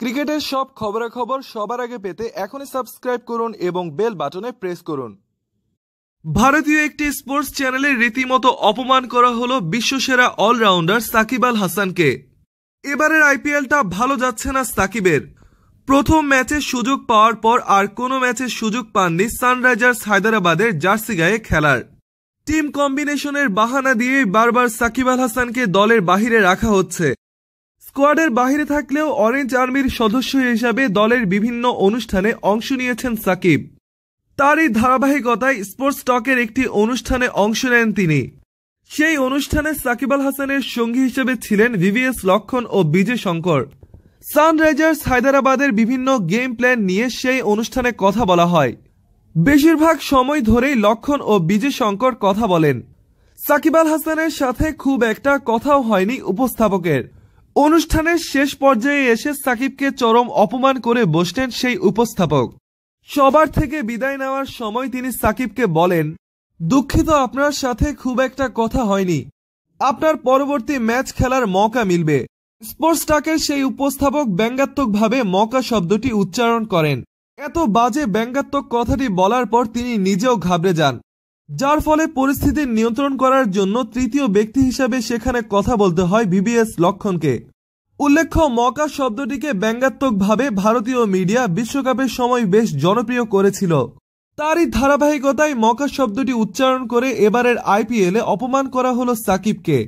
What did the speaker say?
ক্রিকেটের সব খবরাখবর সবার আগে পেতে এখনই সাবস্ক্রাইব করুন এবং বেল বাটনে প্রেস করুন ভারতীয় একটি স্পোর্টস চ্যানেলে রীতিমতো অপমান করা হলো বিশ্বসেরা অলরাউন্ডার সাকিব আল হাসানকে এবারের আইপিএলটা ভালো যাচ্ছে না সাকিবের প্রথম ম্যাচে সুযোগ পাওয়ার পর আর কোনো ম্যাচে সুযোগ পাননি সানরাইজার্স হায়দরাবাদের জার্সি গায়ে খেলার টিম কম্বিনেশনের বাহানা দিয়ে বারবার সাকিব আল হাসানকে দলের বাহিরে রাখা হচ্ছে স্কোয়াডের বাহিরে থাকলেও অরেঞ্জ আর্মির সদস্য হিসাবে দলের বিভিন্ন অনুষ্ঠানে অংশ নিয়েছেন সাকিব তার এই ধারাবাহিকতায় স্পোর্টস টকের একটি অনুষ্ঠানে অংশ নেন তিনি সেই অনুষ্ঠানে সাকিব আল হাসানের সঙ্গী হিসেবে ছিলেন ভিভিএস লক্ষণ ও বিজয় শঙ্কর সানরাইজার্স হায়দরাবাদের বিভিন্ন গেম প্ল্যান নিয়ে সেই অনুষ্ঠানে কথা বলা হয় বেশিরভাগ সময় ধরেই লক্ষণ ও বিজয় শঙ্কর কথা বলেন সাকিব আল হাসানের সাথে খুব একটা কথাও হয়নি উপস্থাপকের অনুষ্ঠানের শেষ পর্যায়ে এসে সাকিবকে চরম অপমান করে বসলেন সেই উপস্থাপক সবার থেকে বিদায় নেওয়ার সময় তিনি সাকিবকে বলেন দুঃখিত আপনার সাথে খুব একটা কথা হয়নি আপনার পরবর্তী ম্যাচ খেলার মকা মিলবে স্পোর্টস সেই উপস্থাপক ব্যঙ্গাত্মকভাবে মকা শব্দটি উচ্চারণ করেন এত বাজে ব্যঙ্গাত্মক কথাটি বলার পর তিনি নিজেও ঘাবড়ে যান যার ফলে পরিস্থিতি নিয়ন্ত্রণ করার জন্য তৃতীয় ব্যক্তি হিসাবে সেখানে কথা বলতে হয় বিবিএস লক্ষণকে উল্লেখ্য মকা শব্দটিকে ব্যঙ্গাত্মকভাবে ভারতীয় মিডিয়া বিশ্বকাপের সময় বেশ জনপ্রিয় করেছিল তারই ধারাবাহিকতায় মকা শব্দটি উচ্চারণ করে এবারের আইপিএলে অপমান করা হল সাকিবকে